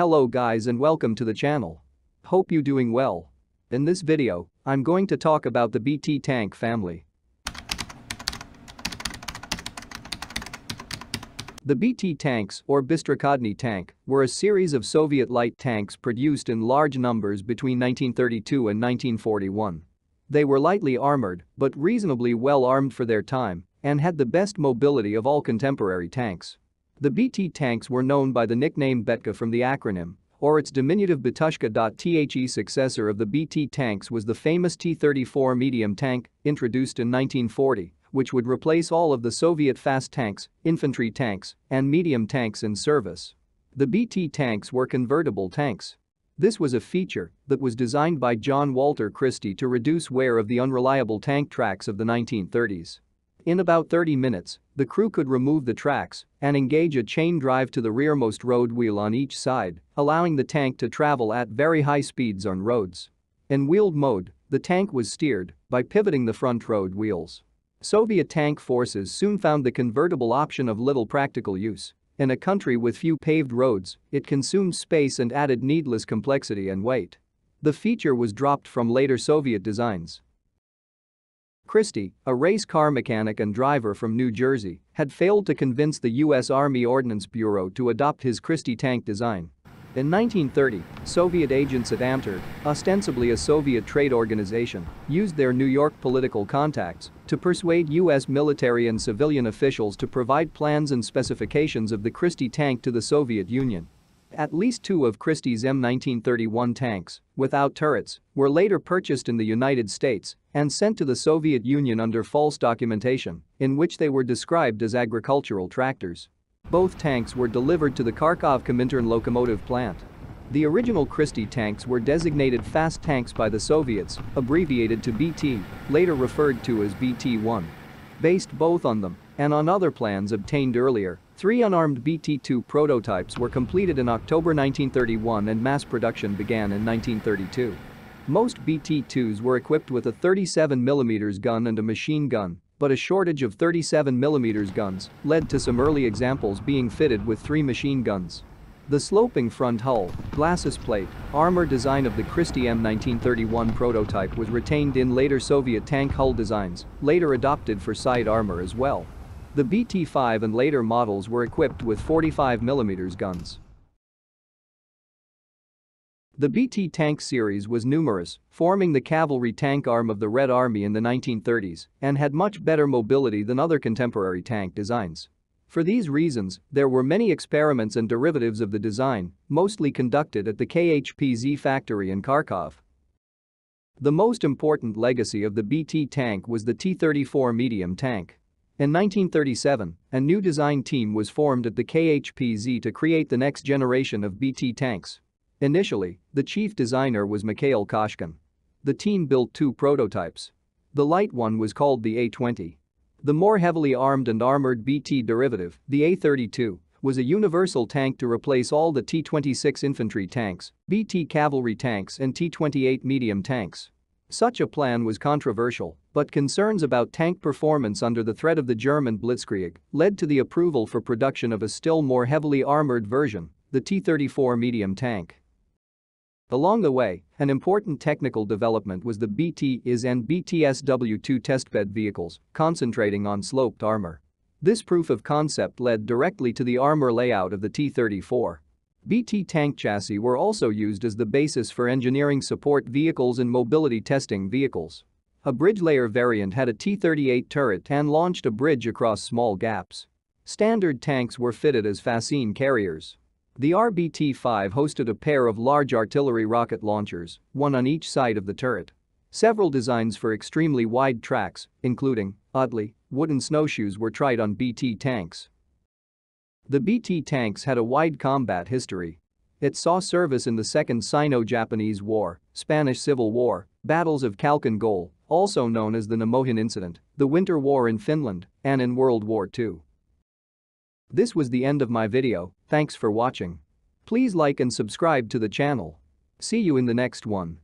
Hello guys and welcome to the channel. Hope you doing well. In this video, I'm going to talk about the BT tank family. The BT tanks, or Bistrakhodny tank, were a series of Soviet light tanks produced in large numbers between 1932 and 1941. They were lightly armored, but reasonably well armed for their time, and had the best mobility of all contemporary tanks. The BT tanks were known by the nickname Betka from the acronym, or its diminutive Batushka.The successor of the BT tanks was the famous T-34 medium tank, introduced in 1940, which would replace all of the Soviet fast tanks, infantry tanks, and medium tanks in service. The BT tanks were convertible tanks. This was a feature that was designed by John Walter Christie to reduce wear of the unreliable tank tracks of the 1930s. In about 30 minutes, the crew could remove the tracks and engage a chain drive to the rearmost road wheel on each side, allowing the tank to travel at very high speeds on roads. In wheeled mode, the tank was steered by pivoting the front road wheels. Soviet tank forces soon found the convertible option of little practical use. In a country with few paved roads, it consumed space and added needless complexity and weight. The feature was dropped from later Soviet designs Christie, a race car mechanic and driver from New Jersey, had failed to convince the U.S. Army Ordnance Bureau to adopt his Christie tank design. In 1930, Soviet agents at Amter, ostensibly a Soviet trade organization, used their New York political contacts to persuade U.S. military and civilian officials to provide plans and specifications of the Christie tank to the Soviet Union. At least two of Christie's M1931 tanks, without turrets, were later purchased in the United States and sent to the Soviet Union under false documentation, in which they were described as agricultural tractors. Both tanks were delivered to the Kharkov Komintern locomotive plant. The original Christie tanks were designated fast tanks by the Soviets, abbreviated to BT, later referred to as BT-1. Based both on them and on other plans obtained earlier, Three unarmed BT-2 prototypes were completed in October 1931 and mass production began in 1932. Most BT-2s were equipped with a 37mm gun and a machine gun, but a shortage of 37mm guns led to some early examples being fitted with three machine guns. The sloping front hull, glasses plate, armor design of the Christie M1931 prototype was retained in later Soviet tank hull designs, later adopted for side armor as well. The BT-5 and later models were equipped with 45mm guns. The BT tank series was numerous, forming the cavalry tank arm of the Red Army in the 1930s and had much better mobility than other contemporary tank designs. For these reasons, there were many experiments and derivatives of the design, mostly conducted at the KHPZ factory in Kharkov. The most important legacy of the BT tank was the T-34 medium tank. In 1937, a new design team was formed at the KHPZ to create the next generation of BT tanks. Initially, the chief designer was Mikhail Koshkin. The team built two prototypes. The light one was called the A-20. The more heavily armed and armored BT derivative, the A-32, was a universal tank to replace all the T-26 infantry tanks, BT cavalry tanks and T-28 medium tanks. Such a plan was controversial, but concerns about tank performance under the threat of the German blitzkrieg led to the approval for production of a still more heavily armored version, the T-34 medium tank. Along the way, an important technical development was the BT-IS and BTSW-2 testbed vehicles, concentrating on sloped armor. This proof of concept led directly to the armor layout of the T-34. BT tank chassis were also used as the basis for engineering support vehicles and mobility testing vehicles. A bridge layer variant had a T-38 turret and launched a bridge across small gaps. Standard tanks were fitted as fascine carriers. The RBT-5 hosted a pair of large artillery rocket launchers, one on each side of the turret. Several designs for extremely wide tracks, including, oddly, wooden snowshoes were tried on BT tanks. The BT tanks had a wide combat history. It saw service in the Second Sino-Japanese War, Spanish Civil War, battles of Kalkan Gol, also known as the Nemohin Incident, the Winter War in Finland, and in World War II. This was the end of my video, thanks for watching. Please like and subscribe to the channel. See you in the next one.